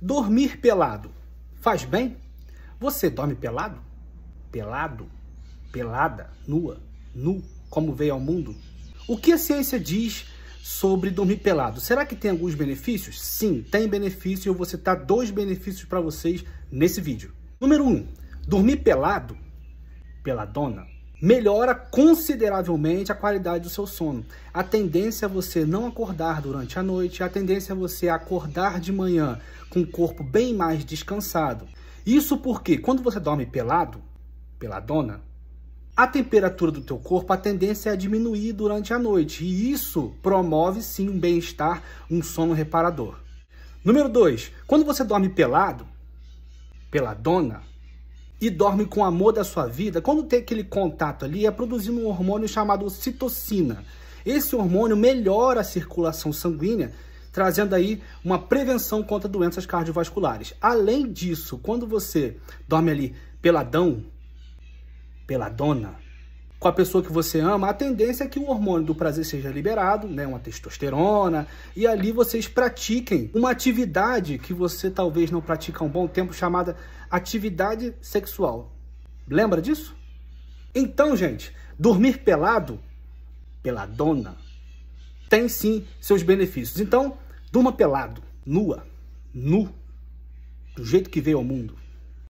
Dormir pelado faz bem? Você dorme pelado? Pelado? Pelada? Nua? Nu? Como veio ao mundo? O que a ciência diz sobre dormir pelado? Será que tem alguns benefícios? Sim, tem benefício. Eu vou citar dois benefícios para vocês nesse vídeo. Número 1. Um, dormir pelado, peladona, melhora consideravelmente a qualidade do seu sono. A tendência é você não acordar durante a noite, a tendência é você acordar de manhã com o corpo bem mais descansado. Isso porque quando você dorme pelado, peladona, a temperatura do teu corpo, a tendência é diminuir durante a noite, e isso promove sim um bem-estar, um sono reparador. Número 2, quando você dorme pelado, peladona, e dorme com o amor da sua vida, quando tem aquele contato ali, é produzindo um hormônio chamado citocina. Esse hormônio melhora a circulação sanguínea, trazendo aí uma prevenção contra doenças cardiovasculares. Além disso, quando você dorme ali peladão, peladona, com a pessoa que você ama, a tendência é que o hormônio do prazer seja liberado, né, uma testosterona, e ali vocês pratiquem uma atividade que você talvez não pratica há um bom tempo, chamada atividade sexual. Lembra disso? Então, gente, dormir pelado, pela dona, tem sim seus benefícios. Então, durma pelado, nua, nu, do jeito que veio ao mundo.